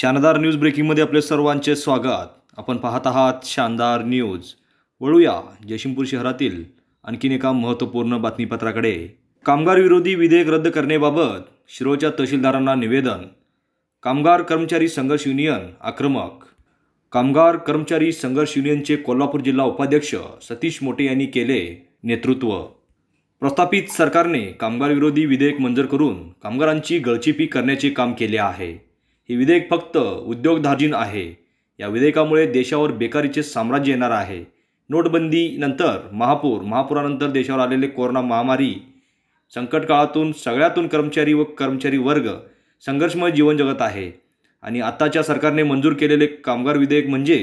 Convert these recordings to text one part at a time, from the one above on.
शानदार न्यूज ब्रेकिंगमध्ये आपले सर्वांचे स्वागत आपण पाहत आहात शानदार न्यूज वळूया जयशिमपूर शहरातील आणखीन एका महत्त्वपूर्ण बातमीपत्राकडे कामगार विरोधी विधेयक रद्द करण्याबाबत शिरोच्या तहसीलदारांना निवेदन कामगार कर्मचारी संघर्ष युनियन आक्रमक कामगार कर्मचारी संघर्ष युनियनचे कोल्हापूर जिल्हा उपाध्यक्ष सतीश मोटे यांनी केले नेतृत्व प्रस्थापित सरकारने कामगार विरोधी विधेयक मंजूर करून कामगारांची गळचिपी करण्याचे काम केले आहे हे विधेयक फक्त उद्योगधार्जीन आहे या विधेयकामुळे देशावर बेकारीचे साम्राज्य येणार आहे नोटबंदीनंतर महापूर महापुरानंतर देशावर आलेले कोरोना महामारी संकटकाळातून सगळ्यातून कर्मचारी व कर्मचारी वर्ग संघर्षमय जीवन जगत आहे आणि आत्ताच्या सरकारने मंजूर केलेले कामगार विधेयक म्हणजे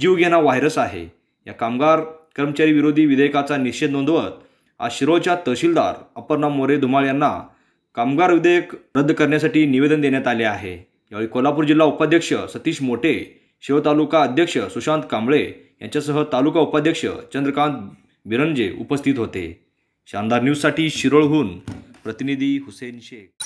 जीवघेणा व्हायरस आहे या कामगार कर्मचारी विरोधी विधेयकाचा निषेध नोंदवत आज शिरोच्या तहसीलदार अपर्णा मोरे धुमाळ यांना कामगार विधेयक रद्द करण्यासाठी निवेदन देण्यात आले आहे यावेळी कोल्हापूर जिल्हा उपाध्यक्ष सतीश मोटे शिव तालुका अध्यक्ष सुशांत कांबळे यांच्यासह तालुका उपाध्यक्ष चंद्रकांत बिरंजे उपस्थित होते शानदार न्यूजसाठी शिरोळहून प्रतिनिधी हुसेन शेख